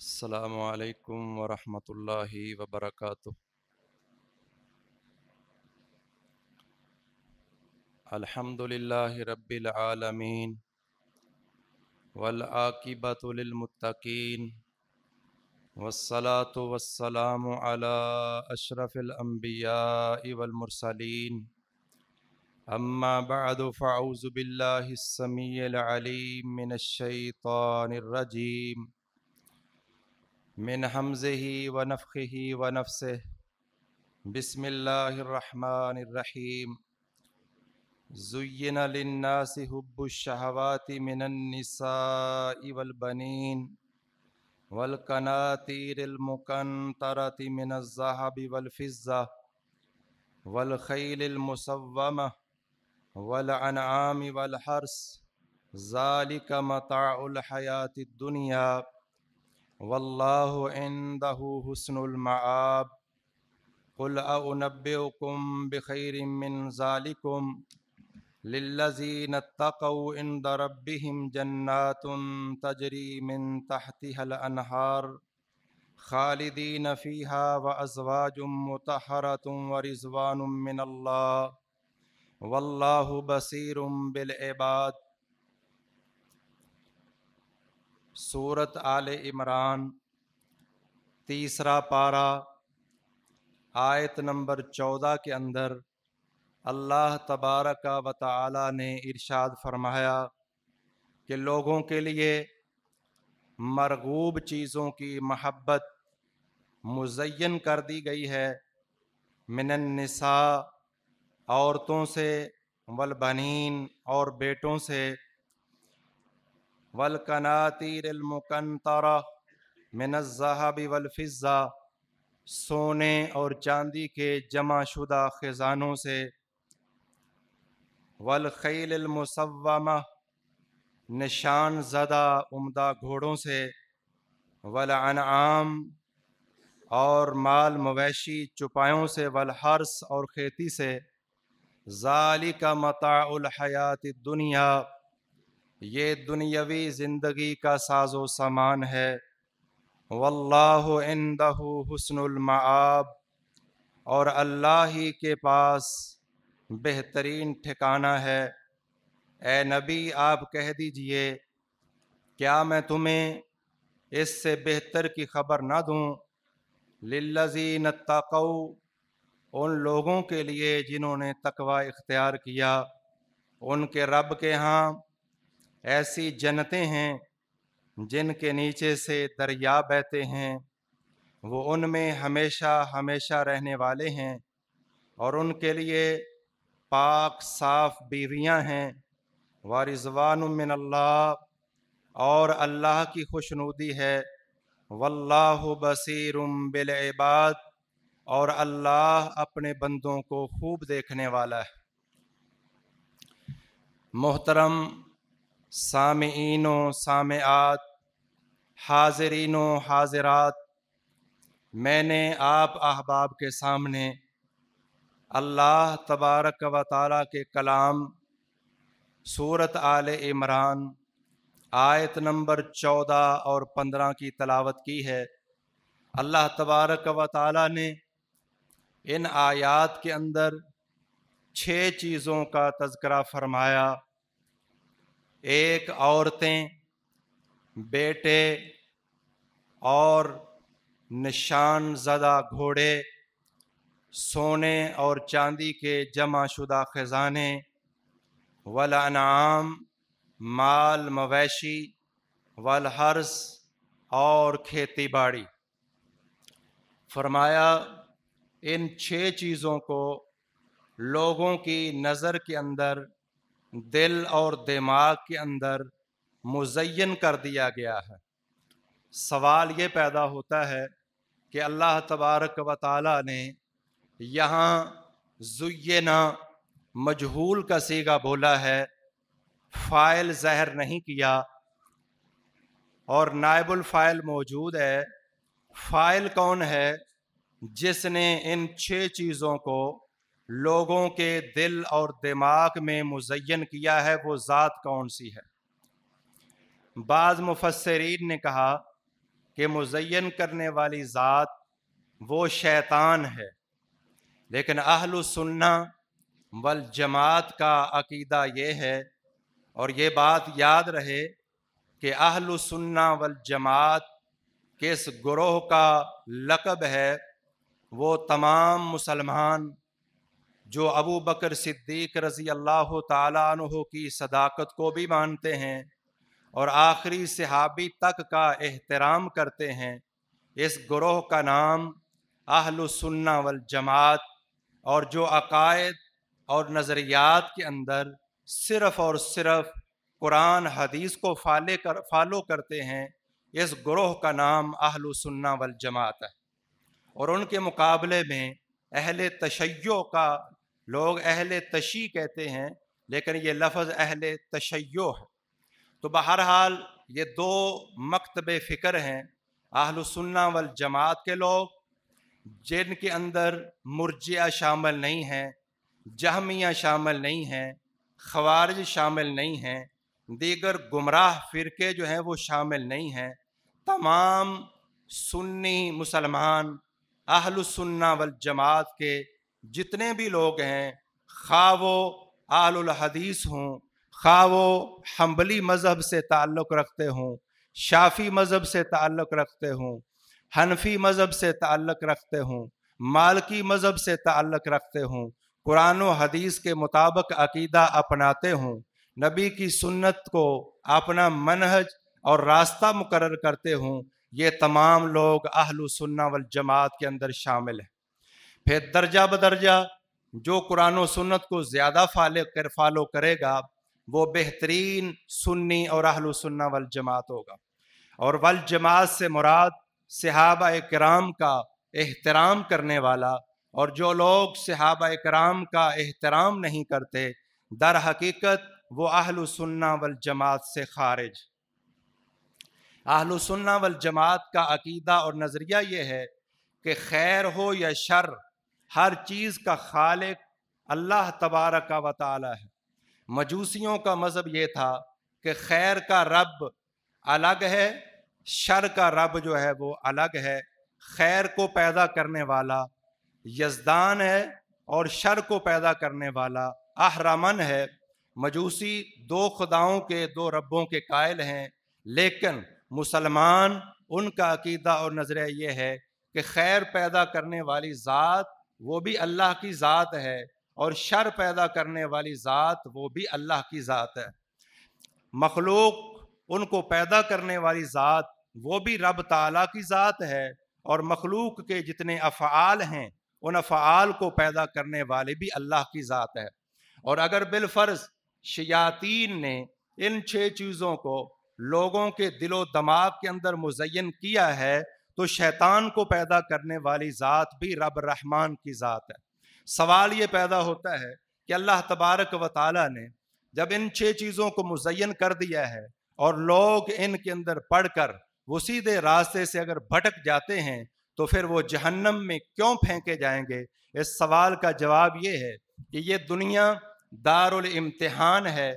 असलकम वरहमल वबरक अलहमदिल्ल रबालमीन वलाकिबतमतकीन वसलात वसलाम अशरफ़िलम्बिया वलमरसलिन अम्मा बाद फ़ाउज़बिल्लासमीम मिनशैतानरजीम من همزه ونفخه ونفسه بسم الله الرحمن الرحيم زين للناس حب الشهوات من النساء والبنين والقناطير المقنطرة من الذهب والفضة والخيل المسومة والأنعام والحرث ذلك متاع الحياة الدنيا वल्लाहसनमाब कुलनबुम बखैर मिन ज़ालिकुम लल्लज़ीन तक़ौन दरबिम जन्नातुन तजरी मिन तहतिहल अनहार खालिदीन फ़ीहा व अजवाजुम मतहरतुम व रिजवानुम मिनल्ला वल्लाह बसीरुम बिलबाद सूरत आल इमरान तीसरा पारा आयत नंबर चौदह के अंदर अल्लाह तबारक व ताली ने इरशाद फरमाया कि लोगों के लिए मरगूब चीज़ों की महब्बत मुजैन कर दी गई है मिनन निसा औरतों से वलबनीन और बेटों से वलकनातिरमकनतरा मिनज़हाबी वलफ़िज़ा सोने और चांदी के जमाशुदा ख़जानों से वलखैलमसवमा निशान ज़दा उमदा घोड़ों से वल अनआम और माल मवेशी चुपायों से वल हर्ष और खेती से ज़ाली का मताउल हयात दुनिया ये दुनियावी ज़िंदगी का साजो सामान है वल्लाहु हसनुलमाब और अल्लाह ही के पास बेहतरीन ठिकाना है ए नबी आप कह दीजिए क्या मैं तुम्हें इससे बेहतर की खबर ना दूँ लिल्लजीन तकौ उन लोगों के लिए जिन्होंने तकवा इख्तियार किया उनके रब के यहाँ ऐसी जन्नतें हैं जिनके नीचे से दरिया बहते हैं वो उनमें हमेशा हमेशा रहने वाले हैं और उनके लिए पाक साफ बीवियां हैं वारिजवान मिन अल्लाह और अल्लाह की खुशनुदी है वल्लाह बिल बिलबाद और अल्लाह अपने बंदों को खूब देखने वाला है मोहतरम सामीन सामआत हाजरीन हाजरात मैंने आप अहबाब के सामने अल्लाह तबारक व ताल के कलाम सूरत आल इमरान आयत नंबर चौदह और पंद्रह की तलावत की है अल्लाह तबारक व ताल ने इन आयात के अंदर छः चीज़ों का तस्करा फरमाया एक औरतें बेटे और निशान ज़दा घोड़े सोने और चांदी के जमाशुदा ख़जाने वलानाम माल मवेशी वलहर्स और खेती बाड़ी फरमाया इन छः चीज़ों को लोगों की नज़र के अंदर दिल और दिमाग के अंदर मुजयन कर दिया गया है सवाल ये पैदा होता है कि अल्लाह तबारक व ताली ने यहाँ जुयना मजहूल का सीगा बोला है फ़ाइल जहर नहीं किया और नायबुल फ़ाइल मौजूद है फ़ाइल कौन है जिसने इन छः चीज़ों को लोगों के दिल और दिमाग में मुजयन किया है वो ज़ात कौन सी है बाज़ मुफसरीन ने कहा कि मुजयन करने वाली ज़ात वो शैतान है लेकिन अहल सुन्ना वल जमात का अकीदा ये है और ये बात याद रहे कि अहल सुन्ना वल जमात किस ग्रोह का लकब है वो तमाम मुसलमान जो अबू बकर सिद्दीक रज़ी अल्लाह तु की सदाकत को भी मानते हैं और आखिरी सहाबी तक का एहतराम करते हैं इस ग्रोह का नाम आहलसन्ना वल जमात और जो अकायद और नज़रियात के अंदर सिर्फ़ और सिर्फ़ कुरान हदीस को फाले कर फॉलो करते हैं इस ग्रोह का नाम आहलसन्ना वल जमात है और उनके मुकाबले में अहल तशैयों का लोग अहल तशी कहते हैं लेकिन ये लफ्ज़ अहल तशैयो है तो बहरहाल ये दो मकतब फ़िक्र हैं आहलसन्ना वल जमात के लोग जिनके अंदर मुरजिया शामिल नहीं हैं जहमिया शामिल नहीं हैं खवारज शामिल नहीं हैं दीगर गुमराह फ़िरके जो हैं वो शामिल नहीं हैं तमाम सुन्नी मुसलमान आहलसन्ना वल जमात के जितने भी लोग हैं खा वो आल हदीस हों खा वो हम्बली मज़हब से ताल्लुक़ रखते हों शाफी मज़हब से ताल्लुक़ रखते हों हनफी मज़हब से ताल्लुक़ रखते हों मालकी मज़हब से ताल्लुक़ रखते हों कुरान हदीस के मुताबिक अकीदा अपनाते हों नबी की सुन्नत को अपना मनहज और रास्ता मुकर करते हों ये तमाम लोग अहल सुन्ना वल जमात के अंदर शामिल हैं फिर दर्जा बदर्जा जो कुरान व सुन्नत को ज़्यादा फालो कर फॉलो करेगा वो बेहतरीन सुन्नी और आहलो सुन्ना वल जमात होगा और वल जमात से मुराद सहाबा कराम का एहतराम करने वाला और जो लोग सहाबा कराम का एहतराम नहीं करते दर हकीकत वो अहल सुन्ना वल जमात से खारिज अहल सुन्ना वल जमात का अकीदा और नज़रिया ये है कि खैर हो या शर हर चीज़ का खालिक अल्लाह तबारक का ताली है मजूसियों का मज़हब यह था कि खैर का रब अलग है शर का रब जो है वो अलग है खैर को पैदा करने वाला यजदान है और शर को पैदा करने वाला आहरामन है मजूसी दो खुदाओं के दो रबों के कायल हैं लेकिन मुसलमान उनका अकीदा और नजरिया ये है कि खैर पैदा करने वाली ज़ात वो भी अल्लाह की ज़ात है और शर पैदा करने वाली ज़ात वो भी अल्लाह की ज़ात है मखलूक उनको पैदा करने वाली ज़ात वो भी रब ताला की ज़ात है और मखलूक के जितने अफ़ाल हैं उन अफ़ाल को पैदा करने वाले भी अल्लाह की ज़ात है और अगर बिलफ़र्ज़ शयातीन ने इन छः चीज़ों को लोगों के दिलो दमाग के अंदर मुजयन किया है तो शैतान को पैदा करने वाली ज़ात भी रब रहमान की ज़ात है सवाल ये पैदा होता है कि अल्लाह तबारक व ताली ने जब इन छह चीज़ों को मुजयन कर दिया है और लोग इनके अंदर पढ़ कर वो सीधे रास्ते से अगर भटक जाते हैं तो फिर वो जहन्नम में क्यों फेंके जाएंगे इस सवाल का जवाब ये है कि ये दुनिया दारुल इम्तिहान है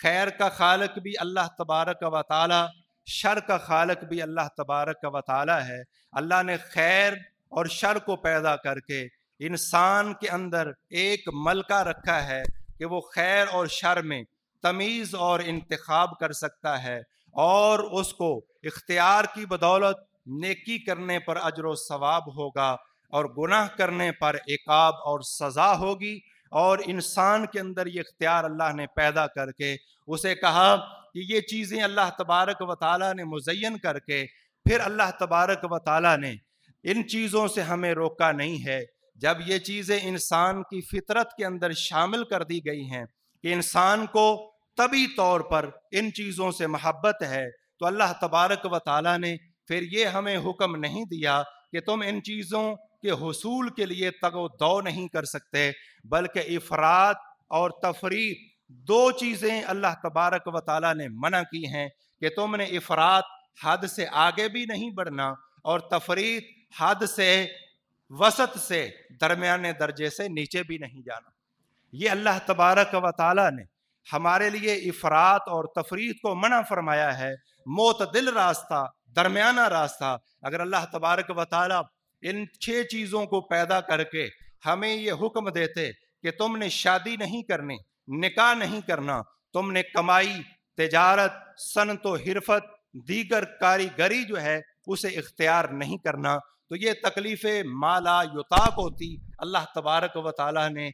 खैर का खालक भी अल्लाह तबारक व ताली शर का खालक भी अल्लाह तबारक का वाला है अल्लाह ने खैर और शर को पैदा करके इंसान के अंदर एक मलका रखा है कि वो खैर और शर में तमीज़ और इंतखब कर सकता है और उसको इख्तियार की बदौलत नेकी करने पर अजर सवाब होगा और गुनाह करने पर एकाब और सज़ा होगी और इंसान के अंदर ये इख्तियार अल्लाह ने पैदा करके उसे कहा कि ये चीज़ें अल्लाह तबारक व ताली ने मुजैन करके फिर अल्लाह तबारक व ताली ने इन चीज़ों से हमें रोका नहीं है जब ये चीज़ें इंसान की फितरत के अंदर शामिल कर दी गई हैं कि इंसान को तभी तौर पर इन चीज़ों से महब्बत है तो अल्लाह तबारक व ताली ने फिर ये हमें हुक्म नहीं दिया कि तुम इन चीज़ों के हसूल के लिए तगो दौ नहीं कर सकते बल्कि अफराद और तफरी दो चीज़ें अल्लाह तबारक व ताली ने मना की हैं कि तुमने इफरात हद से आगे भी नहीं बढ़ना और तफरीत हद से वसत से दरमियाने दर्जे से नीचे भी नहीं जाना ये अल्लाह तबारक व ताली ने हमारे लिए इफरात और तफरीत को मना फरमाया है मोतदिल रास्ता दरमियाना रास्ता अगर अल्लाह तबारक व ताली इन छः चीज़ों को पैदा करके हमें ये हुक्म देते कि तुमने शादी नहीं करनी निकाह नहीं करना तुमने कमाई तजारत सनत हिरफत दीगर कारीगरी जो है उसे इख्तियार नहीं करना तो ये तकलीफ़ माला युताक होती अल्लाह तबारक व ताली ने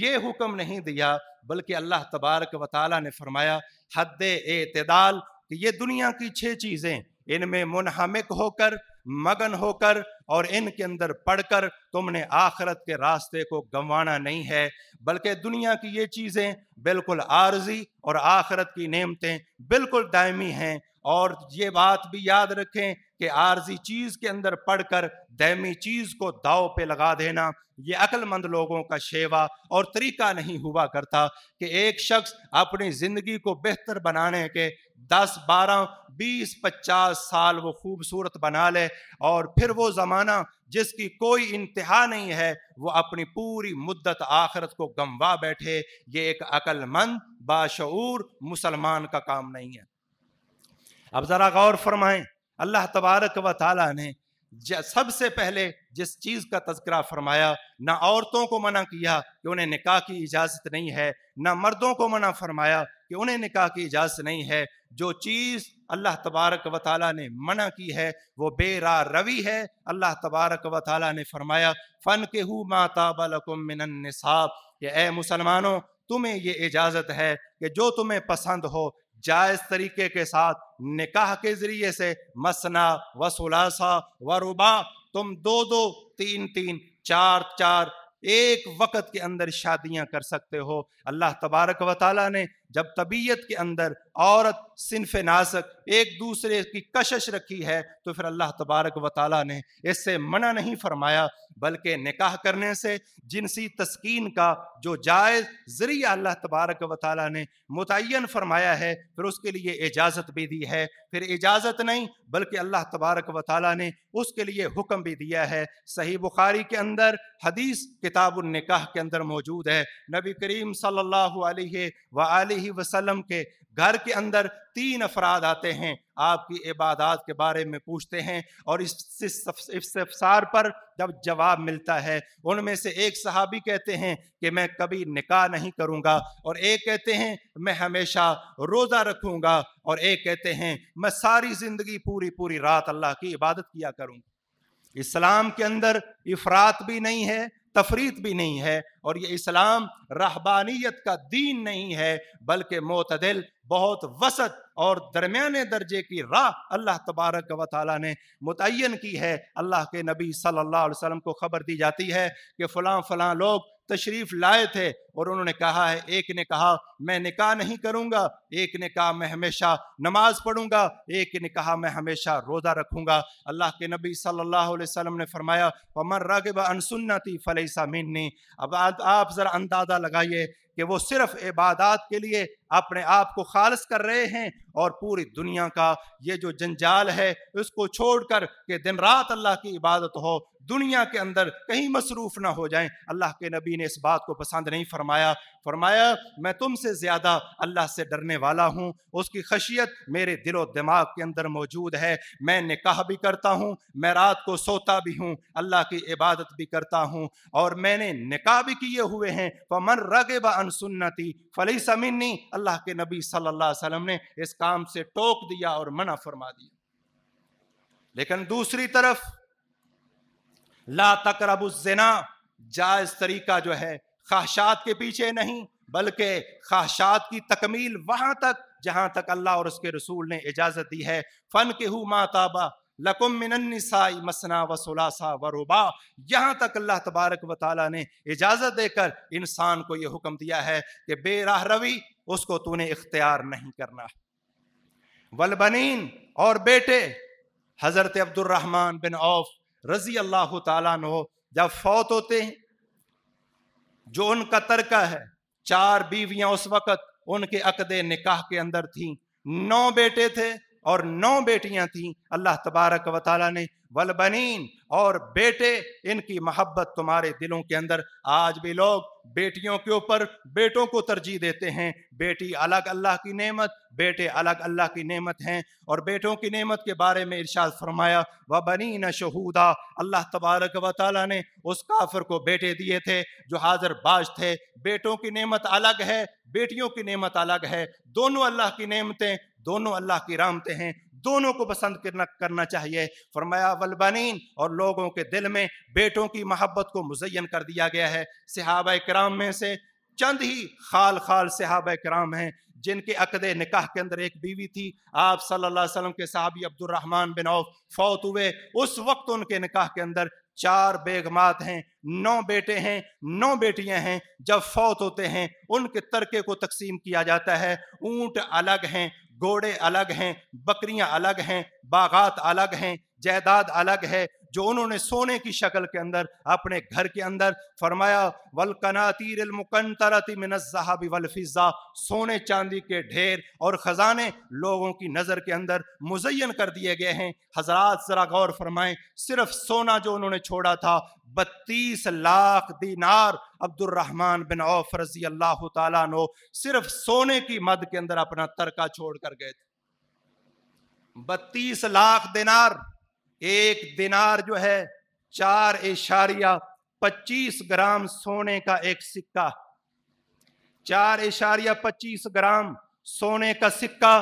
ये हुक्म नहीं दिया बल्कि अल्लाह तबारक व ताली ने फरमाया हद एतदाल कि ये दुनिया की छः चीज़ें इनमें मुनहमिक होकर मगन होकर और इनके अंदर पढ़कर तुमने आखरत के रास्ते को गंवाना नहीं है बल्कि दुनिया की ये चीज़ें बिल्कुल आर्जी और आखरत की नेमतें बिल्कुल दायमी हैं और ये बात भी याद रखें कि आर्जी चीज़ के अंदर पढ़कर दायमी चीज़ को दाव पे लगा देना ये अक्लमंद लोगों का शेवा और तरीका नहीं हुआ करता कि एक शख्स अपनी ज़िंदगी को बेहतर बनाने के दस बारह बीस पचास साल वो खूबसूरत बना ले और फिर वो ज़माना जिसकी कोई इंतहा नहीं है वो अपनी पूरी मुद्दत आखरत को गंवा बैठे ये एक अक्लमंद बाशूर मुसलमान का काम नहीं है अब ज़रा गौर फरमाएं अल्लाह तबारक व ताली ने सबसे पहले जिस चीज़ का तस्करा फरमाया ना औरतों को मना किया कि उन्हें निकाह की इजाज़त नहीं है ना मर्दों को मना फरमाया कि उन्हें निकाह की इजाज़त नहीं है जो चीज़ अल्लाह तबारक व ताली ने मना की है वो बेरा रवि है अल्लाह तबारक व ताली ने फरमाया फ़न के हु माताबलकुमिनसाब कि ए मुसलमानों तुम्हें ये इजाज़त है कि जो तुम्हें पसंद हो जायज़ तरीके के साथ निकाह के ज़रिए से मसना व सुलासा व रुबा तुम दो दो तीन तीन चार चार एक वक्त के अंदर शादियां कर सकते हो अल्लाह तबारक व ताली ने जब तबीयत के अंदर औरत सिनफ नासक एक दूसरे की कशश रखी है तो फिर अल्लाह तबारक व ताली ने इससे मना नहीं फरमाया बल्कि निकाह करने से जिनसी तस्कीन का जो जायज़ ज़रिया अल्लाह तबारक व ताली ने मुतन फरमाया है फिर उसके लिए इजाज़त भी दी है फिर इजाज़त नहीं बल्कि अल्लाह तबारक व ताली ने उसके लिए हुक्म भी दिया है सही बुखारी के अंदर हदीस किताब निकाह के अंदर मौजूद है नबी करीम सल्ला वसल्लम के घर के अंदर तीन अफराद आते हैं आपकी इबादत के बारे में पूछते हैं और इस इफ्सार पर जब जवाब मिलता है उनमें से एक सहाबी कहते हैं कि मैं कभी निकाह नहीं करूंगा और एक कहते हैं मैं हमेशा रोज़ा रखूंगा और एक कहते हैं मैं सारी ज़िंदगी पूरी पूरी रात अल्लाह की इबादत किया करूँगा इस्लाम के अंदर इफरात भी नहीं है तफरीत भी नहीं है और ये इस्लाम रहबानियत का दीन नहीं है बल्कि मतदिल बहुत वसत और दरमियान दर्जे की राह अल्लाह तबारक व ताली ने मुतन की है अल्लाह के नबी सल्लल्लाहु अलैहि वसल्लम को खबर दी जाती है कि फलां फलां लोग तशरीफ़ लाए थे और उन्होंने कहा है एक ने कहा मैं निकाह नहीं करूंगा एक ने कहा मैं हमेशा नमाज पढ़ूंगा एक ने कहा मैं हमेशा रोज़ा रखूंगा अल्लाह के नबी सल्लल्लाहु अलैहि वसल्लम ने फरमाया पमर रागिब अनसुन्नति फ़लैसा मिन्नी अब आप ज़रा अंदाज़ा लगाइए कि वो सिर्फ इबादत के लिए अपने आप को खालस कर रहे हैं और पूरी दुनिया का ये जो जंजाल है छोड़ छोड़कर के दिन रात अल्लाह की इबादत हो दुनिया के अंदर कहीं मसरूफ़ ना हो जाएं अल्लाह के नबी ने इस बात को पसंद नहीं फरमाया फरमाया मैं तुमसे ज़्यादा अल्लाह से डरने वाला हूँ उसकी खशियत मेरे दिलो दिमाग के अंदर मौजूद है मैं निकाह भी करता हूँ मैं रात को सोता भी हूँ अल्लाह की इबादत भी करता हूँ और मैंने निकाह भी किए हुए हैं फमन रगेबा अन फली समिनी अल्लाह के नबी सल्लल्लाहु ने इस काम से टोक दिया और मना फरमा दिया लेकिन दूसरी तरफ ला तक जायज तरीका जो है खाशात के पीछे नहीं बल्कि ख्वाहिशात की तकमील वहां तक जहां तक अल्लाह और उसके रसूल ने इजाज़त दी है फ़न के हु माताबा लकुम मिनसाई मसना व सुलासा व रुबा यहाँ तक अल्लाह तबारक व ताली ने इजाज़त देकर इंसान को यह हुक्म दिया है कि बेराह रवी उसको तूने इख्तियार नहीं करना वलबनीन और बेटे हज़रत अब्दुलरहमान बिन औफ रज़ी अल्लाह तब जब फौत होते हैं जो उनका तरका है चार बीवियां उस वक्त उनके अकदे निकाह के अंदर थीं नौ बेटे थे और नौ बेटियां थीं अल्लाह तबारक वाली ने वलबनीन और बेटे इनकी मोहब्बत तुम्हारे दिलों के अंदर आज भी लोग बेटियों के ऊपर बेटों को तरजीह देते हैं बेटी अलग अल्लाह की नेमत बेटे अलग अल्लाह की नेमत हैं और बेटों की नेमत के बारे में इरशाद फरमाया व बनी न शहूदा अल्लाह तबारक व ताली ने उस काफिर को बेटे दिए थे जो हाजिर बाज थे बेटों की नेमत अलग है बेटियों की नेमत अलग है दोनों अल्लाह की नेमतें दोनों अल्लाह की रामते हैं दोनों को पसंद करना करना चाहिए फरमाया वलबनीन और लोगों के दिल में बेटों की मोहब्बत को मुजयन कर दिया गया है सिहाब कराम में से चंद ही खाल खाल सिहाब कराम हैं जिनके अकदे निकाह के अंदर एक बीवी थी आप सल्लल्लाहु अलैहि वसल्लम के साहबी अब्दुलरहमान बिन औफ फौत हुए उस वक्त उनके निकाह के अंदर चार बेगमात हैं नौ बेटे हैं नौ बेटियां हैं जब फौत होते हैं उनके तरके को तकसीम किया जाता है ऊंट अलग हैं घोड़े अलग हैं बकरियां अलग हैं बागात अलग हैं जायदाद अलग है जो उन्होंने सोने की शक्ल के अंदर अपने घर के अंदर फरमाया वलकना तीर मुकनतरती वलफिज़ा सोने चांदी के ढेर और ख़जाने लोगों की नज़र के अंदर मुजयन कर दिए गए हैं हजरात ज़रा गौर फरमाएं सिर्फ सोना जो उन्होंने छोड़ा था बत्तीस लाख दीनार अब्दुलरहमान बिन औफ रजी अल्लाह तु सिर्फ सोने की मद के अंदर अपना तरका छोड़ कर गए थे बत्तीस लाख दिनार एक दिनार जो है चार इशारिया पच्चीस ग्राम सोने का एक सिक्का चार इशारिया पच्चीस ग्राम सोने का सिक्का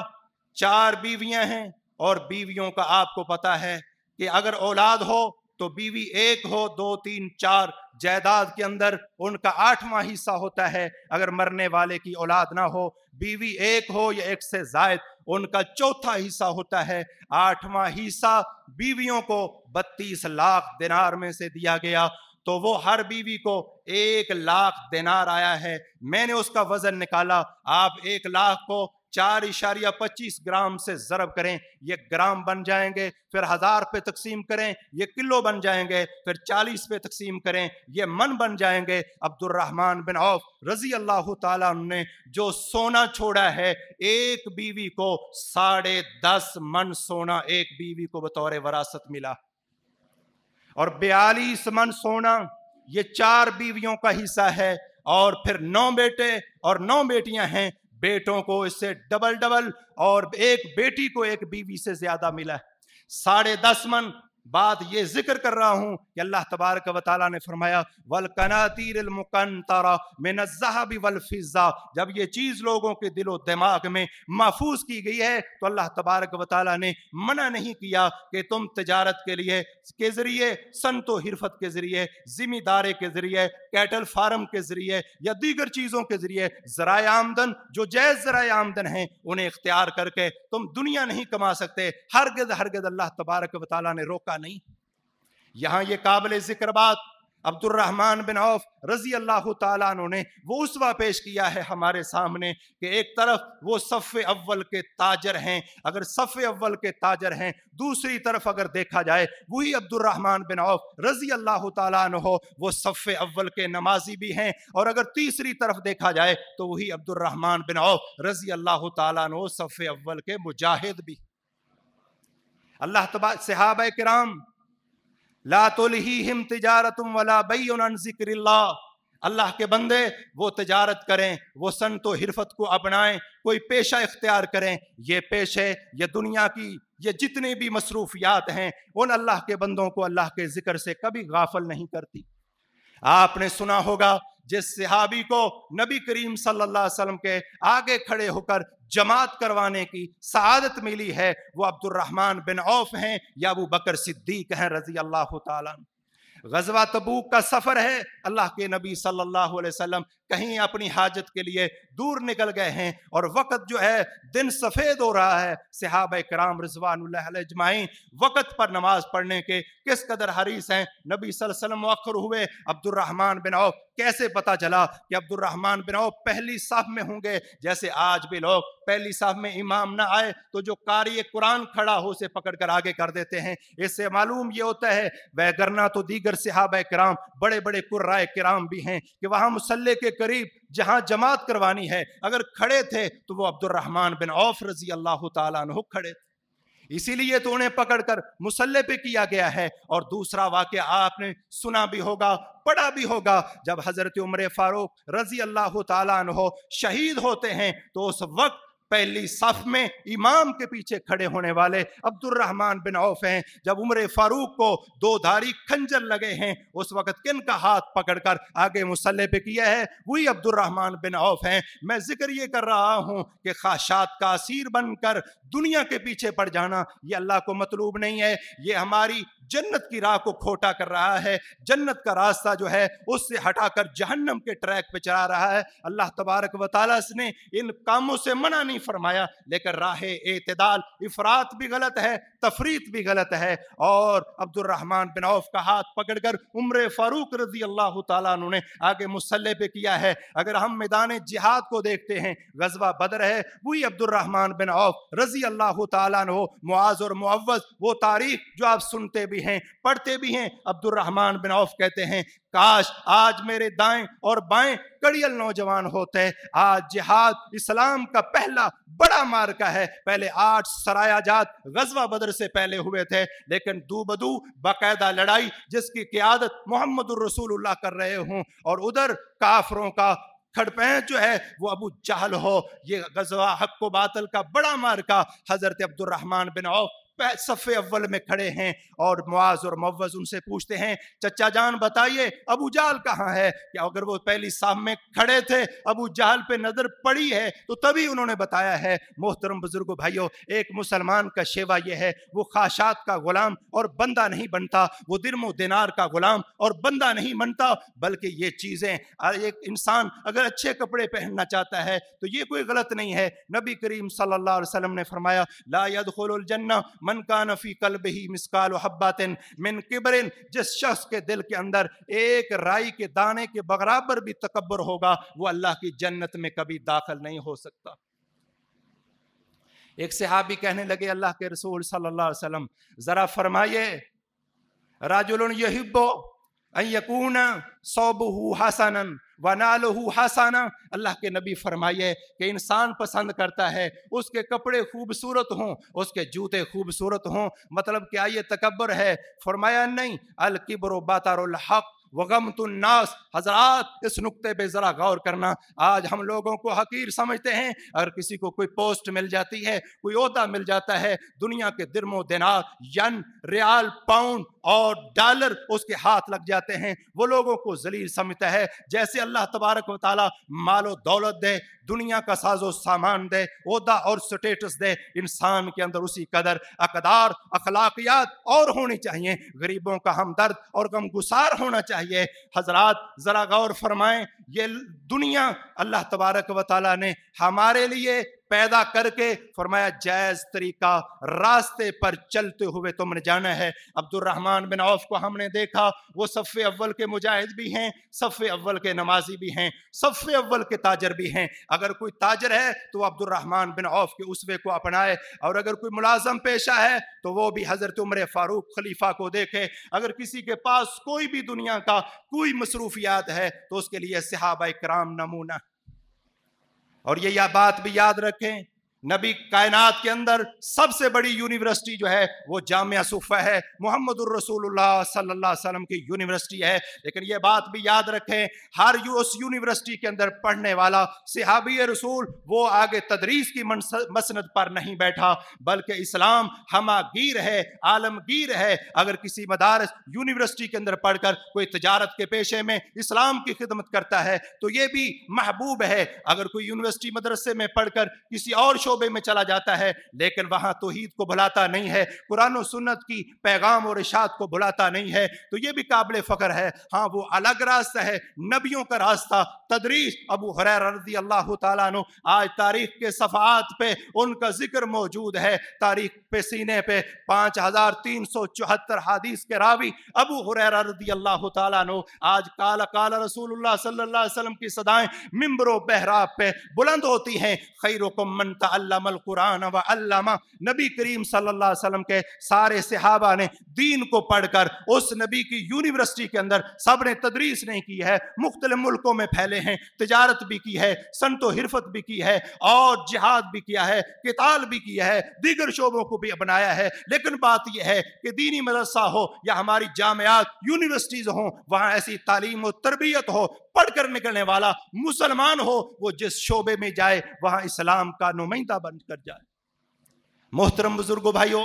चार बीवियां हैं और बीवियों का आपको पता है कि अगर औलाद हो तो बीवी एक हो दो तीन चार जायदाद के अंदर उनका आठवां हिस्सा होता है अगर मरने वाले की औलाद ना हो बीवी एक हो या एक से जायद उनका चौथा हिस्सा होता है आठवां हिस्सा बीवियों को बत्तीस लाख दिनार में से दिया गया तो वो हर बीवी को एक लाख दिनार आया है मैंने उसका वजन निकाला आप एक लाख को चार इशारिया पच्चीस ग्राम से ज़रब करें ये ग्राम बन जाएंगे फिर हज़ार पे तकसीम करें ये किलो बन जाएंगे फिर चालीस पे तकसीम करें ये मन बन जाएंगे अब्दुलरहमान बिन औफ रज़ी अल्लाह ताला ने जो सोना छोड़ा है एक बीवी को साढ़े दस मन सोना एक बीवी को बतौर वरासत मिला और बयालीस मन सोना ये चार बीवियों का हिस्सा है और फिर नौ बेटे और नौ बेटियां हैं बेटों को इससे डबल डबल और एक बेटी को एक बीवी से ज्यादा मिला है साढ़े दस मन बात ये जिक्र कर रहा हूं कि अल्लाह तबारक वाली ने फरमाया वल कनातीरमकनतरा मिनज़ाहबी वलफ़िज़ा जब ये चीज़ लोगों के दिलो दिमाग में महफूज की गई है तो अल्लाह तबारक वाली ने मना नहीं किया कि तुम तजारत के लिए के ज़रिए संतो हिरफत के ज़रिए ज़िमीदारे के ज़रिए कैटल फार्म के ज़रिए या दीगर चीज़ों के ज़रिए ज़रा आमदन जो जैज ज़रा आमदन है उन्हें इख्तियार करके तुम दुनिया नहीं कमा सकते हरगज़ हरगज़ अल्लाह तबारक वाली ने रोका का नहीं यहां ये काबिल जिक्र बात अब्दुलरहमान बिन औफ रजी अल्लाह तु ने वो उसवा पेश किया है हमारे सामने कि एक तरफ वो सफ़े अव्वल के ताजर हैं अगर सफ़े अव्वल के ताजर हैं दूसरी तरफ अगर देखा जाए वही अब्दुलरहमान बिन औफ रजी अल्लाह तु वो सफ़े अव्वल के नमाजी भी हैं और अगर तीसरी तरफ देखा जाए तो वही अब्दुलरहमान बिन औफ रजी अल्लाह तु सफ़े अव्वल के मुजाहिद भी हैं अल्लाह तबा सिहाब कराम लातुलहिम तिजारतुम वला बैन अल्लाह के बंदे वो तजारत करें वो सन तो हिरफत को अपनाएं कोई पेशा इख्तियार करें ये पेशे ये दुनिया की ये जितनी भी मसरूफियात हैं उन अल्लाह के बंदों को अल्लाह के ज़िक्र से कभी गाफल नहीं करती आपने सुना होगा जिस सिहाबी को नबी करीम सल्लल्लाहु अलैहि वसल्लम के आगे खड़े होकर जमात करवाने की शहादत मिली है वो अब्दुलरहमान बिन औफ हैं या वो बकर सिद्दीक हैं रजी अल्लाह ताला गजवा तबूक का सफ़र है अल्लाह के नबी सल्लल्लाहु अलैहि वसल्लम कहीं अपनी हाजत के लिए दूर निकल गए हैं और वक़्त जो है दिन सफ़ेद हो रहा है सिहाब कराम रिजवानजमाइन वक़्त पर नमाज़ पढ़ने के किस कदर हरीस हैं नबी वसल्लम मखर हुए अब्दुलरहमान बिन औफ कैसे पता चला कि अब्दुल रहमान बिन पहली साफ में होंगे जैसे आज भी लोग पहली साफ में इमाम ना आए तो जो कार्य कुरान खड़ा हो उसे पकड़ कर आगे कर देते हैं इससे मालूम ये होता है वह गरना तो दीगर सिहाब कराम बड़े बड़े कुर्राए कराम भी हैं कि वहाँ मुसल्ले के करीब जहाँ जमात करवानी है अगर खड़े थे तो वो अब्दुलरहमान बिन औफ रजी अल्लाह तु खड़े थे इसीलिए तो उन्हें पकड़कर मुसल्ले पे किया गया है और दूसरा वाक्य आपने सुना भी होगा पढ़ा भी होगा जब हज़रत उम्र फारूक रजी अल्लाह तहो शहीद होते हैं तो उस वक्त पहली सफ में इमाम के पीछे खड़े होने वाले अब्दुलरहमान बिन औफ हैं जब उम्र फारूक को दो धारी खंजर लगे हैं उस वक्त किन का हाथ पकड़कर आगे मुसल्ले पे किया है वही अब्दुलरहमान बिन औफ हैं मैं जिक्र ये कर रहा हूँ कि खाशात का असीर बनकर दुनिया के पीछे पड़ जाना ये अल्लाह को मतलूब नहीं है ये हमारी जन्नत की राह को खोटा कर रहा है जन्नत का रास्ता जो है उससे हटाकर जहन्नम के ट्रैक पे चला रहा है अल्लाह तबारक वाली ने इन कामों से मना नहीं फरमाया लेकिन राह एतदाल इफरात भी गलत है तफरीत भी गलत है और अब्दुलरहमान बिन औफ का हाथ पकड़कर उम्र फारूक रजी अल्लाह तुमने ने आगे मुसल्ले पे किया है अगर हम मैदान जिहाद को देखते हैं गजवा बदर है वही अब्दुलरहमान बिन औफ रजी अल्लाह तु मुआज और मुआवज वो तारीख जो आप सुनते भी हैं पढ़ते भी हैं अब्दुल रहमान बिन औफ कहते हैं काश आज मेरे दाएं और बाएं कड़ियल नौजवान होते आज जिहाद इस्लाम का पहला बड़ा मार्का है पहले आठ सरायाजात गजवा बदर से पहले हुए थे लेकिन दू बदू बाकायदा लड़ाई जिसकी क्यादत मोहम्मद रसूलुल्लाह कर रहे हूँ और उधर काफरों का खड़पैंस जो है वो अबू जहल हो ये गजवा हक को बातल का बड़ा मार्का हज़रत अब्दुलरहमान बिन औफ सफ़े अव्वल में खड़े हैं और मुआज और मवज़ उनसे पूछते हैं चचा जान बताइए अबू जाल कहाँ है या अगर वो पहली साहब में खड़े थे अबू जाल पे नज़र पड़ी है तो तभी उन्होंने बताया है मोहतरम बुजुर्ग भाइयों एक मुसलमान का शेवा यह है वो खाशात का गुलाम और बंदा नहीं बनता वो दिनो दिनार का गुलाम और बंदा नहीं बनता बल्कि ये चीज़ें एक इंसान अगर अच्छे कपड़े पहनना चाहता है तो ये कोई गलत नहीं है नबी करीम सल्ला वसलम ने फरमाया लायद खोल जन्ना मन का नफ़ी कल ही मिसकाल हब्बातिन मिन किबरिन जिस शख्स के दिल के अंदर एक राई के दाने के बराबर भी तकबर होगा वो अल्लाह की जन्नत में कभी दाखिल नहीं हो सकता एक सहाबी कहने लगे अल्लाह के रसूल सल्लल्लाहु अलैहि वसल्लम ज़रा फरमाइए राजुल यहिब्बो अयकून सौबहू हसनन वनालहू हसाना अल्लाह के नबी फरमाइए कि इंसान पसंद करता है उसके कपड़े खूबसूरत हों उसके जूते खूबसूरत हों मतलब क्या ये तकबर है फरमाया नहीं अलकिबर बातारक वगम तुन्नास हजरात इस नुक्ते पे ज़रा गौर करना आज हम लोगों को हकीर समझते हैं अगर किसी को कोई पोस्ट मिल जाती है कोई अहदा मिल जाता है दुनिया के दिरमो दिनार यन रियाल पाउंड और डॉलर उसके हाथ लग जाते हैं वो लोगों को जलील समझता है जैसे अल्लाह तबारक वाली मालो दौलत दे दुनिया का साजो सामान दे अहदा और स्टेटस दे इंसान के अंदर उसी कदर अकदार अखलाकियात और होनी चाहिए गरीबों का हमदर्द और गमगुसार होना चाहिए चाहिए हजरत ज़रा गौर फरमाएं ये दुनिया अल्लाह तबारक व ने हमारे लिए पैदा करके फरमाया जायज तरीका रास्ते पर चलते हुए तुमने जाना है अब्दुलरहमान बिन औफ को हमने देखा वो सफ़े अव्वल के मुजाहिद भी हैं सफ़े अव्वल के नमाजी भी हैं सफ़े अव्वल के ताजर भी हैं अगर कोई ताजर है तो अब्दुलरहमान बिन औफ के उसवे को अपनाए और अगर कोई मुलाजम पेशा है तो वो भी हज़रत उम्र फ़ारूक खलीफा को देखे अगर किसी के पास कोई भी दुनिया का कोई मसरूफियात है तो उसके लिए सिहाबा कराम नमूना और ये या बात भी याद रखें नबी कायनात के अंदर सबसे बड़ी यूनिवर्सिटी जो है वो जामिया सूफा है मोहम्मद रसूलुल्लाह सल्लल्लाहु अलैहि वसल्लम की यूनिवर्सिटी है लेकिन ये बात भी याद रखें हर यू उस यूनिवर्सिटी के अंदर पढ़ने वाला सिहाबी रसूल वो आगे तदरीस की मसनद पर नहीं बैठा बल्कि इस्लाम हमागीर है आलमगीर है अगर किसी मदारस यूनिवर्सिटी के अंदर पढ़कर कोई तजारत के पेशे में इस्लाम की खिदमत करता है तो ये भी महबूब है अगर कोई यूनिवर्सिटी मदरसे में पढ़कर किसी और शो शोबे में चला जाता है लेकिन वहाँ तोहद को भुलाता नहीं है कुरान सुन्नत की पैगाम और इशात को भुलाता नहीं है तो ये भी काबिल फ़ख्र है हाँ वो अलग रास्ता है नबियों का रास्ता तदरीस अबू हर रजी अल्लाह तु आज तारीख के सफ़ात पे उनका जिक्र मौजूद है तारीख पे सीने पे पाँच हज़ार तीन सौ चौहत्तर हदीस के रावी अबू हर रजी अल्लाह तु आज काला काला रसूल सल्लल्लाहु अलैहि की सदाएं मिम्बर बहराब पे बुलंद होती हैं खैर मन अल्लामल कुरान व अल्लामा नबी करीम सल्लल्लाहु अलैहि वसल्लम के सारे सहाबा ने दीन को पढ़कर उस नबी की यूनिवर्सिटी के अंदर सब ने तदरीस नहीं की है मुख्तल मुल्कों में फैले हैं तजारत भी की है संतो हिरफत भी की है और जिहाद भी किया है किताल भी किया है दीगर शोबों को भी अपनाया है लेकिन बात यह है कि दीनी मदरसा हो या हमारी जामियात यूनिवर्सिटीज़ हों वहाँ ऐसी तालीम और तरबियत हो पढ़कर निकलने वाला मुसलमान हो वो जिस शोबे में जाए वहाँ इस्लाम का नुमाइंदा चिंता बन कर जाए मोहतरम बुजुर्गो भाइयों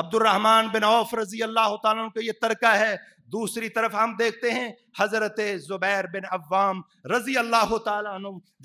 अब्दुलरहमान बिन औफ रजी अल्लाह का ये तरका है दूसरी तरफ हम देखते हैं हज़रत ज़ुबैर बिन अवाम रजी अल्लाह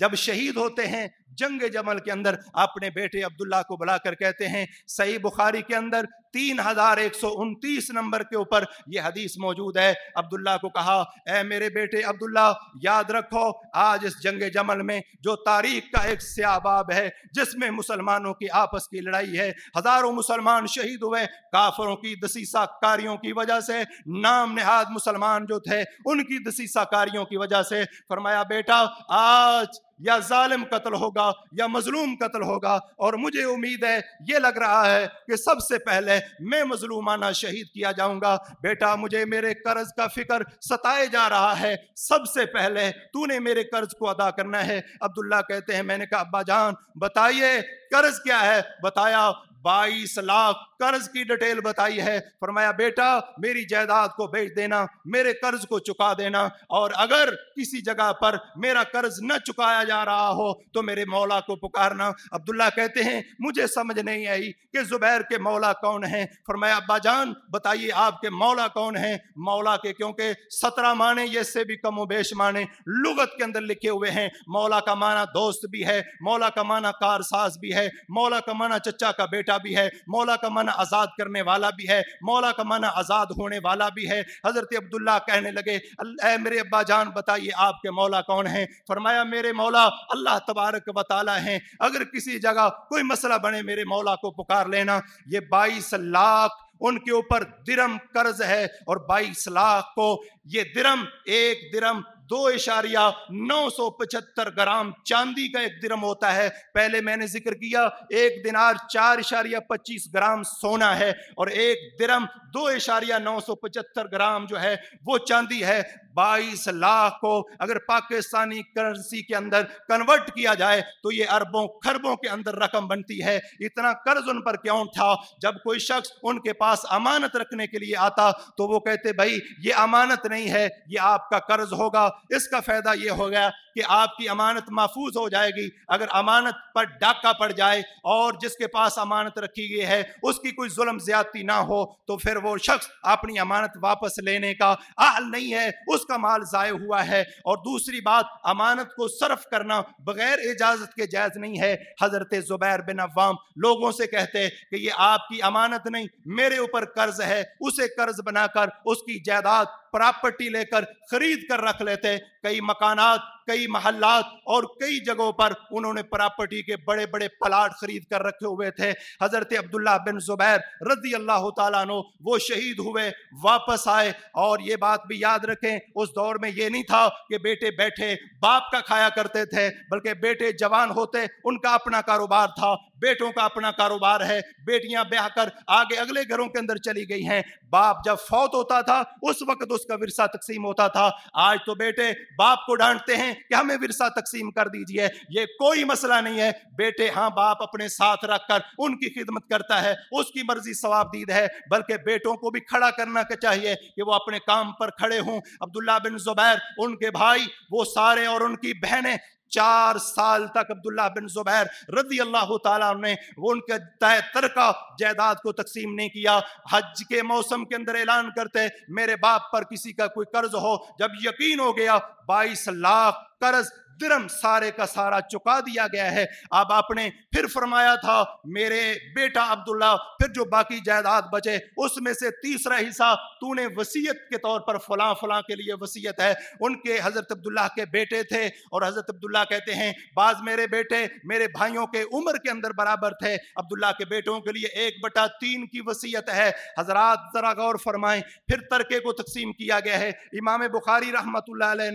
तब शहीद होते हैं जंग जमल के अंदर अपने बेटे अब्दुल्ला को बुलाकर कहते हैं सही बुखारी के अंदर तीन हजार एक सौ उनतीस नंबर के ऊपर यह हदीस मौजूद है अब्दुल्ला को कहा ऐ मेरे बेटे अब्दुल्ला याद रखो आज इस जंग जमल में जो तारीख का एक स्याबाब है जिसमें मुसलमानों की आपस की लड़ाई है हजारों मुसलमान शहीद हुए काफरों की दसीसाकारियों की वजह से नाम नहाद मुसलमान जो थे उनकी दसीसाकारियों की वजह से फरमाया बेटा आज या जालिम कत्ल होगा या मजलूम कत्ल होगा और मुझे उम्मीद है ये लग रहा है कि सबसे पहले मैं मजलूमाना शहीद किया जाऊंगा बेटा मुझे मेरे कर्ज का फिक्र सताए जा रहा है सबसे पहले तूने मेरे कर्ज को अदा करना है अब्दुल्ला कहते हैं मैंने कहा अब्बा जान बताइए कर्ज क्या है बताया बाईस लाख कर्ज की डिटेल बताई है फरमाया बेटा मेरी जायदाद को बेच देना मेरे कर्ज को चुका देना और अगर किसी जगह पर मेरा कर्ज न चुकाया जा रहा हो तो मेरे मौला को पुकारना अब्दुल्ला कहते हैं मुझे समझ नहीं आई कि जुबैर के मौला कौन है फरमाया अब्बा जान बताइए आपके मौला कौन है मौला के क्योंकि सत्रह माने ये से भी कम बेश माने लुगत के अंदर लिखे हुए हैं मौला का माना दोस्त भी है मौला का माना कारसाज भी है मौला का माना चचा का बेटा वाला भी है मौला का मन आज़ाद करने वाला भी है मौला का मन आज़ाद होने वाला भी है हज़रत अब्दुल्ला कहने लगे अल्लाह मेरे अब्बा जान बताइए आपके मौला कौन है फरमाया मेरे मौला अल्लाह तबारक वाली हैं अगर किसी जगह कोई मसला बने मेरे मौला को पुकार लेना ये बाईस लाख उनके ऊपर दिरम कर्ज है और बाईस लाख को ये दिरम एक दिरम दो इशारिया नौ सौ पचहत्तर ग्राम चांदी का एक दिरम होता है पहले मैंने जिक्र किया एक दिनार चार इशारिया पच्चीस ग्राम सोना है और एक दिरम दो इशारिया नौ सौ पचहत्तर ग्राम जो है वो चांदी है बाईस लाख को अगर पाकिस्तानी करेंसी के अंदर कन्वर्ट किया जाए तो ये अरबों खरबों के अंदर रकम बनती है इतना कर्ज उन पर क्यों था जब कोई शख्स उनके पास अमानत रखने के लिए आता तो वो कहते भाई ये अमानत नहीं है ये आपका कर्ज होगा इसका फायदा ये हो गया कि आपकी अमानत महफूज हो जाएगी अगर अमानत पर डाका पड़ जाए और जिसके पास अमानत रखी गई है उसकी कोई जुल्म ज्यादती ना हो तो फिर वो शख्स अपनी अमानत वापस लेने का आल नहीं है उसका माल ज़ाय हुआ है और दूसरी बात अमानत को सर्फ करना बगैर इजाज़त के जायज़ नहीं है हज़रत ज़ुबैर बिन अवाम लोगों से कहते कि ये आपकी अमानत नहीं मेरे ऊपर कर्ज है उसे कर्ज बनाकर उसकी जायदाद प्रॉपर्टी लेकर खरीद कर रख लेते कई मकानात कई कई महल्लात और कई जगहों पर उन्होंने प्रॉपर्टी के बड़े बड़े प्लाट खरीद कर रखे हुए थे हजरत अब्दुल्ला बिन जुबैर रजी अल्लाह तु वो शहीद हुए वापस आए और ये बात भी याद रखें उस दौर में ये नहीं था कि बेटे बैठे बाप का खाया करते थे बल्कि बेटे जवान होते उनका अपना कारोबार था बेटों का अपना कारोबार है बेटियां ब्याह कर आगे अगले घरों के अंदर चली गई हैं बाप जब फौत होता था उस वक्त उसका विरसा तकसीम होता था आज तो बेटे बाप को डांटते हैं कि हमें विरसा तकसीम कर दीजिए ये कोई मसला नहीं है बेटे हाँ बाप अपने साथ रख कर उनकी खिदमत करता है उसकी मर्जी सवाब दीद है बल्कि बेटों को भी खड़ा करना चाहिए कि वो अपने काम पर खड़े हों अब्दुल्ला बिन जुबैर उनके भाई वो सारे और उनकी बहनें चार साल तक अब्दुल्ला बिन जुबैर रजी अल्लाह ने वो उनके तय तरका जायदाद को तकसीम नहीं किया हज के मौसम के अंदर ऐलान करते मेरे बाप पर किसी का कोई कर्ज हो जब यकीन हो गया बाईस लाख कर्ज दिरम सारे का सारा चुका दिया गया है अब आपने फिर फरमाया था मेरे बेटा अब्दुल्ला फिर जो बाकी जायदाद बचे उसमें से तीसरा हिस्सा तूने वसीयत के तौर पर फलां फलां के लिए वसीयत है उनके हज़रत अब्दुल्ला के बेटे थे और हज़रत अब्दुल्ला कहते हैं बाज़ मेरे बेटे मेरे भाइयों के उम्र के अंदर बराबर थे अब्दुल्ला के बेटों के लिए एक बटा तीन की वसीयत है हजरात ज़रा गौर फरमाएं फिर तरके को तकसीम किया गया है इमाम बुखारी रहमत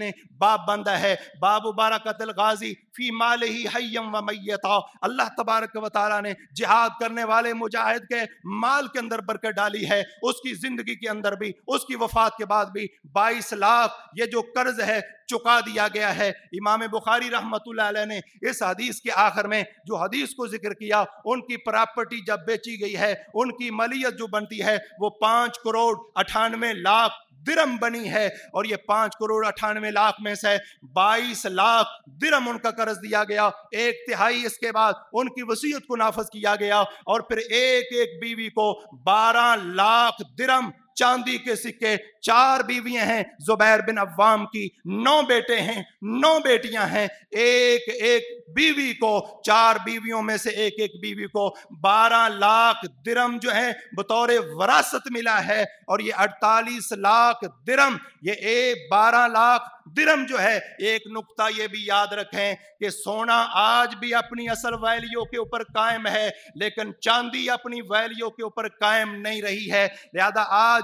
ने बाप बंदा है बाब बारकतल गाजी फ़ी माल ही हयम व मैता अल्लाह तबारक व ताली ने जिहाद करने वाले मुजाहिद के माल के अंदर बरकत डाली है उसकी ज़िंदगी के अंदर भी उसकी वफात के बाद भी बाईस लाख ये जो कर्ज है चुका दिया गया है इमाम बुखारी रहमत ने इस हदीस के आखिर में जो हदीस को जिक्र किया उनकी प्रॉपर्टी जब बेची गई है उनकी मलियत जो बनती है वो पांच करोड़ अठानवे लाख दिरम बनी है और ये पांच करोड़ अठानवे लाख में से बाईस लाख दिरम उनका कर्ज दिया गया एक तिहाई इसके बाद उनकी वसीयत को नाफज किया गया और फिर एक एक बीवी को बारह लाख दिरम चांदी के सिक्के चार बीवियां हैं जुबैर बिन अवाम की नौ बेटे हैं नौ बेटियां हैं एक एक बीवी को चार बीवियों में से एक एक बीवी को बारह लाख दिरम जो है बतौर वरासत मिला है और ये अड़तालीस लाख दिरम ये एक बारह लाख दिरम जो है एक नुकता ये भी याद रखें कि सोना आज भी अपनी असल वैल्यू के ऊपर कायम है लेकिन चांदी अपनी वैल्यू के ऊपर कायम नहीं रही है लिहाजा आज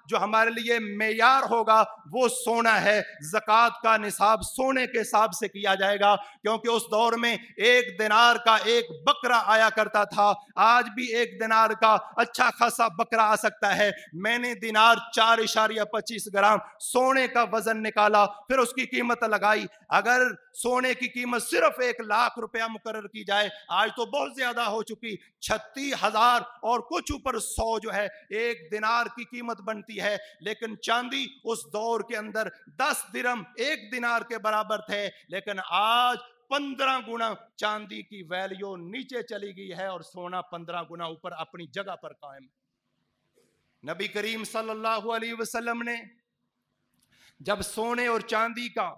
जो हमारे लिए मैार होगा वो सोना है ज़क़़त का निसाब सोने के हिसाब से किया जाएगा क्योंकि उस दौर में एक दिनार का एक बकरा आया करता था आज भी एक दिनार का अच्छा खासा बकरा आ सकता है मैंने दिनार चार इशारिया पच्चीस ग्राम सोने का वज़न निकाला फिर उसकी कीमत लगाई अगर सोने की कीमत सिर्फ एक लाख रुपया मुकर की जाए आज तो बहुत ज़्यादा हो चुकी छत्तीस हज़ार और कुछ ऊपर सौ जो है एक दिनार की कीमत बनती है है लेकिन चांदी उस दौर के अंदर दस दिरम एक दिनार के बराबर थे लेकिन आज पंद्रह गुना चांदी की वैल्यू नीचे चली गई है और सोना पंद्रह गुना ऊपर अपनी जगह पर कायम नबी करीम सल्लल्लाहु अलैहि वसल्लम ने जब सोने और चांदी का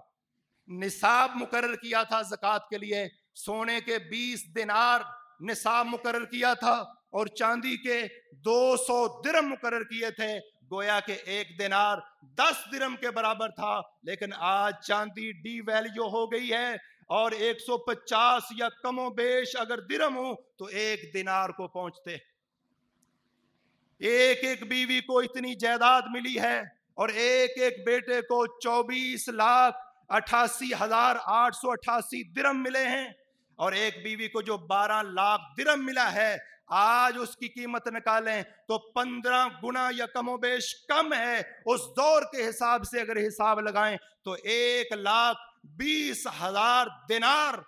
निसाब मुकर किया था जक़ात के लिए सोने के बीस दिनार निसाब मुकर किया था और चांदी के दो सौ दिरम मुकर किए थे गोया के एक दिनार दस दिरम के बराबर था लेकिन आज चांदी डी वैल्यू हो गई है और 150 या कमो बेश अगर दिरम हो तो एक दिनार को पहुंचते एक एक बीवी को इतनी जायदाद मिली है और एक एक बेटे को 24 लाख अठासी हजार आठ सौ अठासी दिरम मिले हैं और एक बीवी को जो 12 लाख दिरम मिला है आज उसकी कीमत निकालें तो पंद्रह गुना या कमोबेश कम है उस दौर के हिसाब से अगर हिसाब लगाएं तो एक लाख बीस हजार दिनार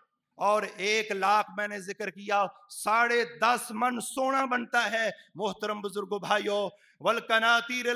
और एक लाख मैंने जिक्र किया साढ़े दस मन सोना बनता है मोहतरम बुजुर्गो भाइयों वल कनातिर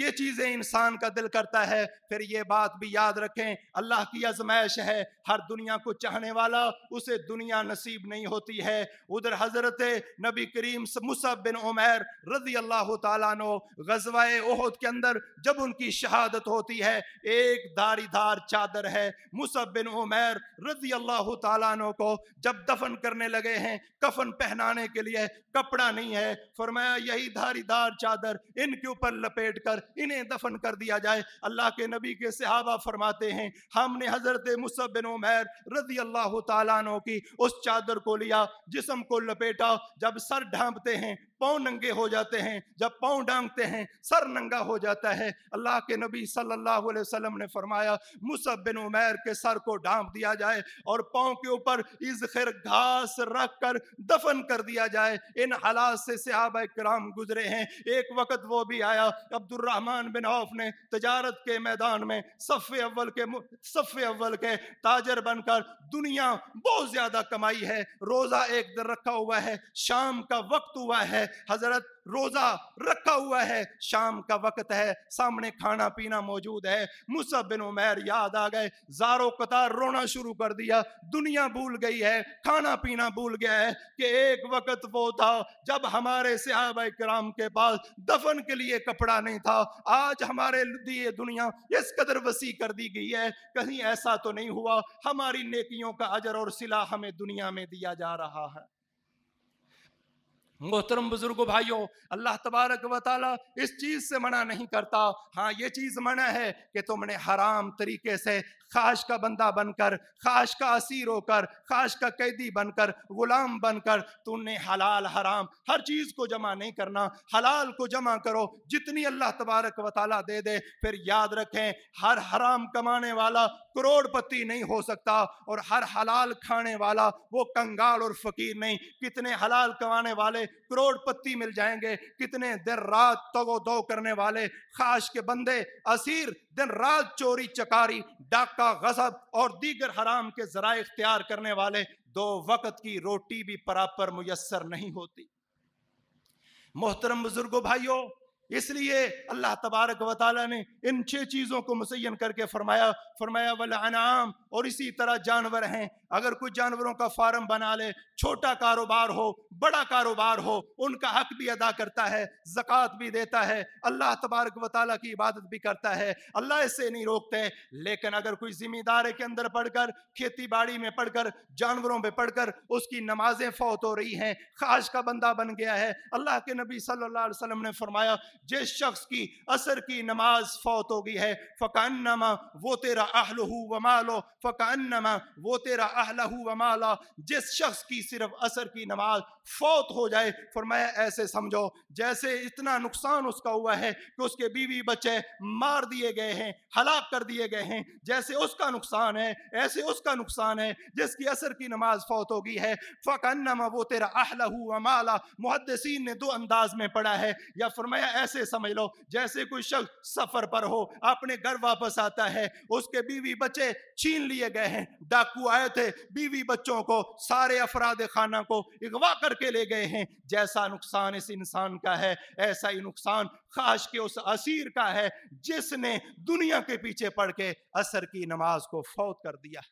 ये चीज़ें इंसान का दिल करता है फिर ये बात भी याद रखें अल्लाह की आजमाइश है हर दुनिया को चाहने वाला उसे दुनिया नसीब नहीं होती है उधर हज़रत नबी करीम मुसब बिन उमैर रजी अल्लाह तनो ओहद के अंदर जब उनकी शहादत होती है एक दारीदार चादर है मुसब बिन उमैर रजी अल्लाह तु को जब दफन करने लगे हैं कफन पहनाने के लिए कपड़ा नहीं है फरमाया यही धारी दार चादर इनके ऊपर लपेट कर इन्हें दफन कर दिया जाए अल्लाह के नबी के सहाबा फरमाते हैं हमने हज़रत मुसबिन उमैर रजी अल्लाह तु की उस चादर को लिया जिसम को लपेटा जब सर ढांपते हैं पाँव नंगे हो जाते हैं जब पाँव डांगते हैं सर नंगा हो जाता है अल्लाह के नबी सल्लल्लाहु अलैहि वसल्लम ने फरमाया मुसब बिन उमैर के सर को डांप दिया जाए और पाँव के ऊपर इस खैर घास रख कर दफन कर दिया जाए इन हालात से सहाब कराम गुजरे हैं एक वक्त वो भी आया अब्दुलरहमान बिन औफ ने तजारत के मैदान में सफ़े अव्वल के सफ़े अव्वल के ताजर बनकर दुनिया बहुत ज़्यादा कमाई है रोज़ा एक दर रखा हुआ है शाम का वक्त हुआ है हजरत रोजा रखा हुआ है शाम का वक्त है सामने खाना पीना मौजूद है मुसब बिन उमैर याद आ गए जारो कतार रोना शुरू कर दिया दुनिया भूल गई है खाना पीना भूल गया है कि एक वक्त वो था जब हमारे सिहाब कराम के पास दफन के लिए कपड़ा नहीं था आज हमारे लिए दुनिया इस कदर वसी कर दी गई है कहीं ऐसा तो नहीं हुआ हमारी नेकियों का अजर और सिला हमें दुनिया में दिया जा रहा है मोहतरम बुजुर्गो भाइयों अल्लाह तबारक वाली इस चीज़ से मना नहीं करता हाँ ये चीज़ मना है कि तुमने हराम तरीके से खाश का बंदा बनकर खाश का असीर होकर खाश का कैदी बनकर गुलाम बनकर तुमने हलाल हराम हर चीज़ को जमा नहीं करना हलाल को जमा करो जितनी अल्लाह तबारक वाली दे दे फिर याद रखें हर हराम कमाने वाला करोड़पति नहीं हो सकता और हर हलाल खाने वाला वो कंगाल और फकीर नहीं कितने हलाल कमाने वाले करोड़पति मिल जाएंगे कितने दिन रात तगो दो करने वाले खाश के बंदे असीर दिन रात चोरी चकारी डाका गजब और दीगर हराम के जरा इख्तियार करने वाले दो वक्त की रोटी भी बराबर मुयसर नहीं होती मोहतरम बुजुर्गो भाइयों इसलिए अल्लाह तबारक वाली ने इन छह चीज़ों को मुसैन करके फरमाया फरमाया वल अनाम और इसी तरह जानवर हैं अगर कुछ जानवरों का फार्म बना ले छोटा कारोबार हो बड़ा कारोबार हो उनका हक भी अदा करता है जक़ात भी देता है अल्लाह तबारक वाल की इबादत भी करता है अल्लाह इससे नहीं रोकते लेकिन अगर कोई ज़िम्मेदार के अंदर पढ़कर खेती बाड़ी में पढ़कर जानवरों में पढ़कर उसकी नमाजें फौत हो रही हैं खाश का बंदा बन गया है अल्लाह के नबी सल्ला वसलम ने फरमाया जिस शख्स की असर की नमाज फौत हो गई है फ़कान वो तेरा आहलो हो वमालो नमा वो तेरा अहला वमाला जिस शख्स की सिर्फ असर की नमाज फौत हो जाए फरमाया ऐसे समझो जैसे इतना नुकसान उसका हुआ है कि उसके बीवी बच्चे मार दिए गए हैं हलाक कर दिए गए हैं जैसे उसका नुकसान है ऐसे उसका नुकसान है जिसकी असर की नमाज फौत हो गई है फकन्ना वो तेरा अहला माला मुहदसिन ने दो अंदाज में पढ़ा है या फरमाया ऐसे समझ लो जैसे कोई शख्स सफ़र पर हो अपने घर वापस आता है उसके बीवी बच्चे छीन लिए गए हैं डाकू आए थे बीवी बच्चों को सारे अफराद खाना को अगवा कर करके ले गए हैं जैसा नुकसान इस इंसान का है ऐसा ही नुकसान खास के उस असीर का है जिसने दुनिया के पीछे पड़ के असर की नमाज को फौत कर दिया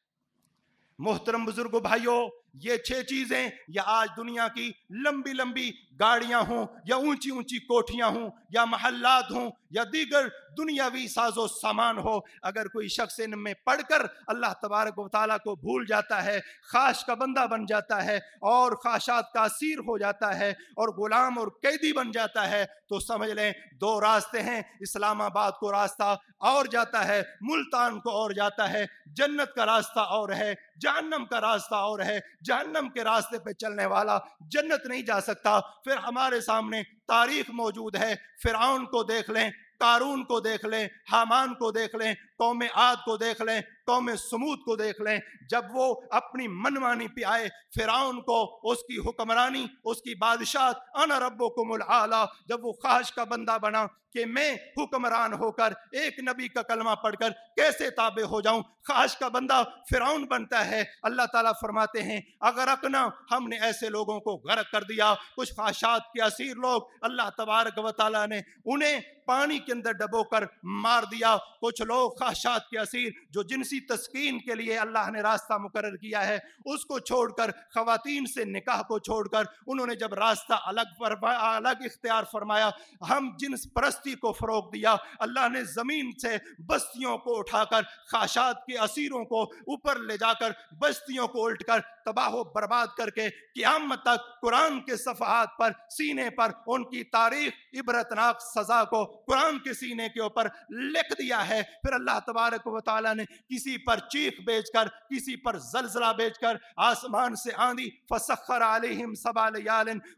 मोहतरम बुजुर्ग भाइयों ये छह चीजें या आज दुनिया की लंबी लंबी गाड़ियां हों या ऊंची ऊंची कोठियां हों या महल्लात हों या दीगर दुनियावी साजो सामान हो अगर कोई शख्स इनमें पढ़कर अल्लाह तबारक वाली को भूल जाता है खाश का बंदा बन जाता है और खाशात का असीर हो जाता है और गुलाम और कैदी बन जाता है तो समझ लें दो रास्ते हैं इस्लामाबाद को रास्ता और जाता है मुल्तान को और जाता है जन्नत का रास्ता और है जहन्नम का रास्ता और है जहन्नम के रास्ते पे चलने वाला जन्नत नहीं जा सकता फिर हमारे सामने तारीख मौजूद है फिराउन को देख लें कारून को देख लें हामान को देख लें कौम आद को देख लें कौम समूद को देख लें जब वो अपनी मनमानी पे आए फिराउन को उसकी हुक्मरानी उसकी बादशाह अन रबो कुमुल आला जब वो ख्वाहिश का बंदा बना कि मैं हुक्मरान होकर एक नबी का कलमा पढ़कर कैसे ताबे हो जाऊं खास का बंदा फिराउन बनता है अल्लाह ताला फरमाते हैं अगर अकना हमने ऐसे लोगों को गर्क कर दिया कुछ खाशात के असीर लोग अल्लाह तबारक व ने उन्हें पानी के अंदर डबो कर मार दिया कुछ लोग खाशात के असीर जो जिनसी इसी तस्कीन के लिए अल्लाह ने रास्ता मुकर किया है उसको छोड़कर खातन से निकाह को छोड़कर उन्होंने जब रास्ता अलग अलग इख्तियार फरमाया हम जिन परस्ती को फ़रोग दिया अल्लाह ने ज़मीन से बस्तियों को उठाकर खाशात के असीरों को ऊपर ले जाकर बस्तियों को उल्ट कर तबाह बर्बाद करके क्याम तक कुरान के सफहत पर सीने पर उनकी तारीख इबरतनाक सज़ा को कुरान के सीने के ऊपर लिख दिया है फिर अल्लाह तबारक वाली ने किस किसी पर चीख बेचकर किसी पर जलजला बेचकर आसमान से आंधी फसखर आलिम सबाल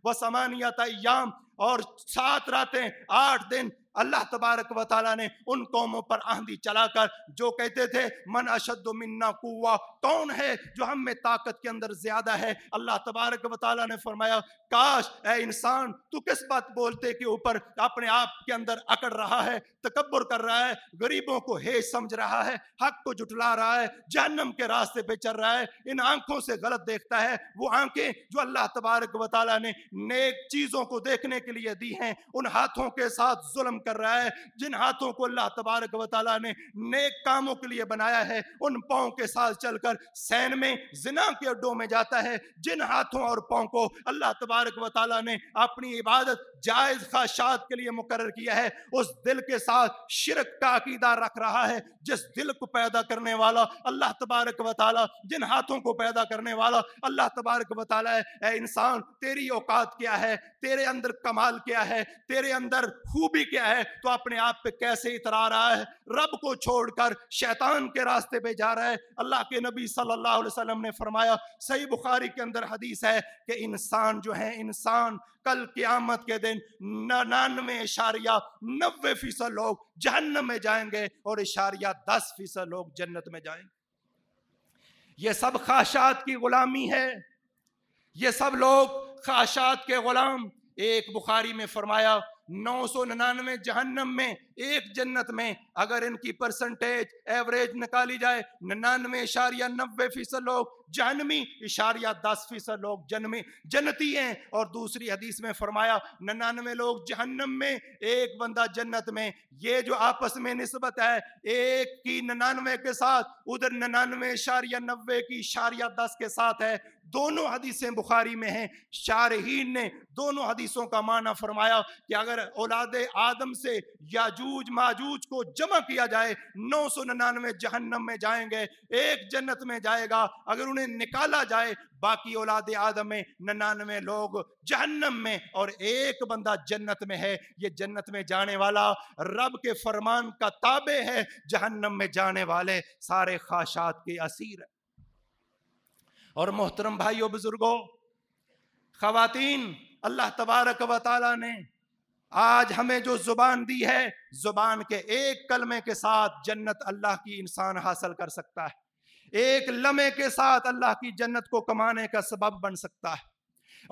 व समानियत और सात रातें आठ दिन अल्लाह तबारक व ने उन कौमों पर आंधी चलाकर जो कहते थे मन अशद मिन्ना कुआ कौन है जो हम में ताकत के अंदर ज्यादा है अल्लाह तबारक व ने फरमाया काश ए इंसान तू किस बात बोलते के ऊपर अपने आप के अंदर अकड़ रहा है तकबर कर रहा है गरीबों को हे समझ रहा है हक को जुटला रहा है जहनम के रास्ते पे चल रहा है इन आंखों से गलत देखता है वो आंखें जो अल्लाह तबारक व ने नेक चीज़ों को देखने के लिए दी हैं उन हाथों के साथ जुल्म कर रहा है जिन हाथों को अल्लाह तबारक वाली ने नेक कामों के लिए बनाया है उन पाओं के साथ चलकर सैन में जिना के अड्डों में जाता है जिन हाथों और पाओं को अल्लाह तबारक वाली ने अपनी इबादत जायज़ खाशात के लिए मुकर किया है उस दिल के साथ शिरक का अकीदा रख रहा है जिस दिल को पैदा करने वाला अल्लाह तबारक वाली जिन हाथों को पैदा करने वाला अल्लाह तबारक वाली है इंसान तेरी औकात क्या है तेरे अंदर कम कमाल क्या है तेरे अंदर खूबी क्या है तो अपने आप पे कैसे इतरा रहा है रब को छोड़कर शैतान के रास्ते पे जा रहा है अल्लाह के नबी सल्लल्लाहु अलैहि वसल्लम ने फरमाया सही बुखारी के अंदर हदीस है कि इंसान जो है इंसान कल क़यामत के दिन नानवे इशारिया नब्बे फीसद लोग जहन्नम में जाएंगे और इशारिया दस फीसद लोग जन्नत में जाएंगे ये सब खाशात की गुलामी है ये सब लोग खाशात के गुलाम एक बुखारी में फरमाया नौ सौ निन्यानवे जहन्नम में एक जन्नत में अगर इनकी परसेंटेज एवरेज निकाली जाए निन्यानवे इशारिया नब्बे फीसद लोग जहनमी इशारिया दस फीसद लोग जनमी जन्नती हैं और दूसरी हदीस में फरमाया नन्नानवे लोग जहन्नम में एक बंदा जन्नत में ये जो आपस में नस्बत है एक की नन्नानवे के साथ उधर नन्नानवे इशारिया नब्बे की इशारिया दस के साथ है दोनों हदीसें बुखारी में हैं शारहीन ने दोनों हदीसों का माना फरमाया कि अगर औलाद आदम से याजूज माजूज को जमा किया जाए नौ सौ नन्यानवे जहन्नम में जाएंगे एक जन्नत में जाएगा अगर उन्हें निकाला जाए बाकी औलाद आदम में नन्यानवे लोग जहन्नम में और एक बंदा जन्नत में है ये जन्नत में जाने वाला रब के फरमान का ताबे है जहन्नम में जाने वाले सारे खाशात के असीर है और मोहतरम भाइयों बुजुर्गो खातन अल्लाह तबारक व ताली ने आज हमें जो जुबान दी है जुबान के एक कलमे के साथ जन्नत अल्लाह की इंसान हासिल कर सकता है एक लम्हे के साथ अल्लाह की जन्नत को कमाने का सबब बन सकता है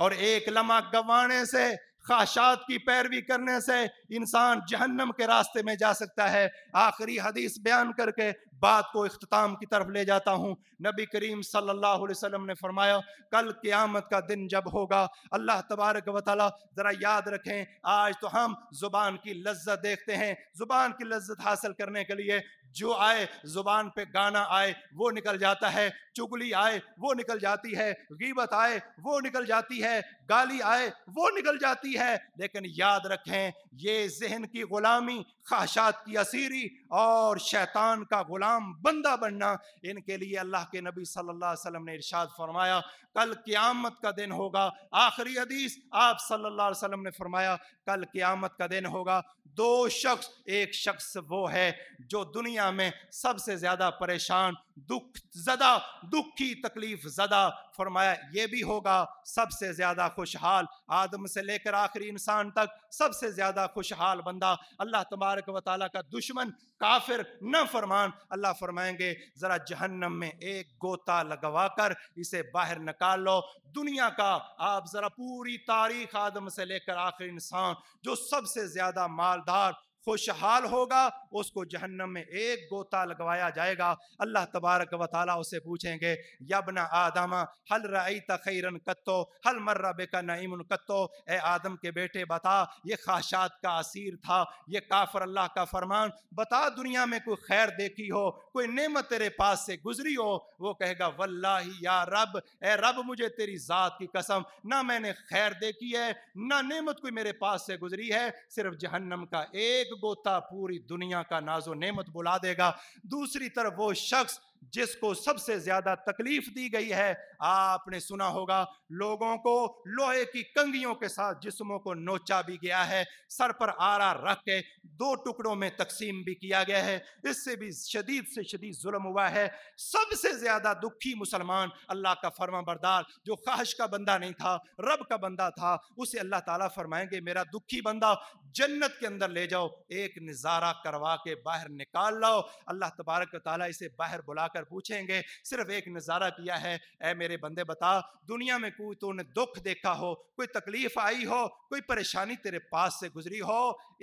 और एक लम्हा गंवाने से खाशात की पैरवी करने से इंसान जहन्नम के रास्ते में जा सकता है आखिरी हदीस बयान करके बात को अख्ताम की तरफ ले जाता हूँ नबी करीम सल्लल्लाहु अलैहि वसल्लम ने फरमाया कल क़यामत का दिन जब होगा अल्लाह तबारक व ताली ज़रा याद रखें आज तो हम ज़ुबान की लज्जत देखते हैं ज़ुबान की लज्जत हासिल करने के लिए जो आए जुबान पे गाना आए वो निकल जाता है चुगली आए वो निकल जाती है गीबत आए वो निकल जाती है गाली आए वो निकल जाती है लेकिन याद रखें ये जहन की गुलामी खाशात की असीरी और शैतान का गुलाम बंदा बनना इनके लिए अल्लाह के नबी सल्लल्लाहु अलैहि वसल्लम ने इरशाद फरमाया कल क़ियामत का दिन होगा आखिरी हदीस आप सल्लल्लाहु अलैहि वसल्लम ने फरमाया कल क़ियामत का दिन होगा दो शख्स एक शख्स वो है जो दुनिया में सबसे ज़्यादा परेशान दुख ज़्यादा दुख की तकलीफ ज़्यादा फरमाया ये भी होगा सबसे ज़्यादा खुशहाल आदम से लेकर आखिरी इंसान तक सबसे ज़्यादा खुशहाल बंदा अल्लाह तबारक व ताली का दुश्मन काफिर न फरमान अल्लाह फरमाएंगे ज़रा जहन्नम में एक गोता लगवा कर इसे बाहर निकाल लो दुनिया का आप ज़रा पूरी तारीख आदम से लेकर आखिरी इंसान जो सबसे ज़्यादा मालदार खुशहाल होगा उसको जहन्नम में एक गोता लगवाया जाएगा अल्लाह तबारक व ताली उसे पूछेंगे यबना आदमा हल रई तखैरन कत्तो हल मर्रा बेका नईम कत्तो ए आदम के बेटे बता ये खाशात का असीर था ये काफर अल्लाह का फरमान बता दुनिया में कोई खैर देखी हो कोई नेमत तेरे पास से गुजरी हो वो कहेगा वल्ला या रब ए रब मुझे तेरी ज़ात की कसम ना मैंने खैर देखी है ना नेमत कोई मेरे पास से गुजरी है सिर्फ जहन्नम का एक गोता पूरी दुनिया का नाजो नेमत बुला देगा दूसरी तरफ वो शख्स जिसको सबसे ज्यादा तकलीफ दी गई है आपने सुना होगा लोगों को लोहे की कंगियों के साथ जिस्मों को नोचा भी गया है सर पर आरा रख के दो टुकड़ों में तकसीम भी किया गया है इससे भी शदीद से शदीद जुल्म हुआ है सबसे ज्यादा दुखी मुसलमान अल्लाह का फर्मा बरदार जो ख्वाहिश का बंदा नहीं था रब का बंदा था उसे अल्लाह ताला फरमाएंगे मेरा दुखी बंदा जन्नत के अंदर ले जाओ एक नज़ारा करवा के बाहर निकाल लाओ अल्लाह तबारक ताली इसे बाहर बुला जाकर पूछेंगे सिर्फ एक नज़ारा किया है ऐ मेरे बंदे बता दुनिया में कोई तूने तो दुख देखा हो कोई तकलीफ आई हो कोई परेशानी तेरे पास से गुजरी हो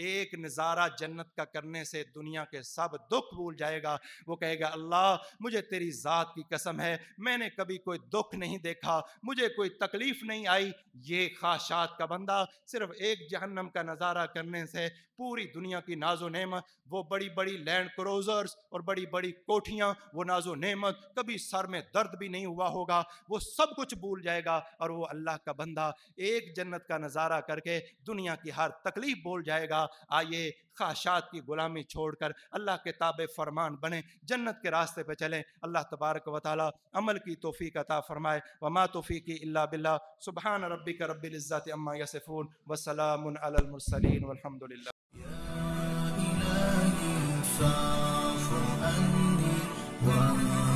एक नज़ारा जन्नत का करने से दुनिया के सब दुख भूल जाएगा वो कहेगा अल्लाह मुझे तेरी ज़ात की कसम है मैंने कभी कोई दुख नहीं देखा मुझे कोई तकलीफ़ नहीं आई ये खाशात का बंदा सिर्फ एक जहन्नम का नज़ारा करने से पूरी दुनिया की नाजो नेमत वो बड़ी बड़ी लैंड क्रोज़र्स और बड़ी बड़ी कोठियाँ वो नाजो नेमत कभी सर में दर्द भी नहीं हुआ होगा वो सब कुछ भूल जाएगा और वो अल्लाह का बंदा एक जन्नत का नज़ारा करके दुनिया की हर तकलीफ भूल जाएगा आइए खाशात की ग़ुलामी छोड़कर अल्लाह के ताब फरमान बने जन्नत के रास्ते पर चलें अल्लाह तबारक वाली अमल की तोफ़ी अता फ़रमाए वमा तोफ़ी की अला बिल्ला सुबह रबी का रबिल्ज़त अम्मा यसफ़ून वसलामसलिन वलहमदिल्ला Wow.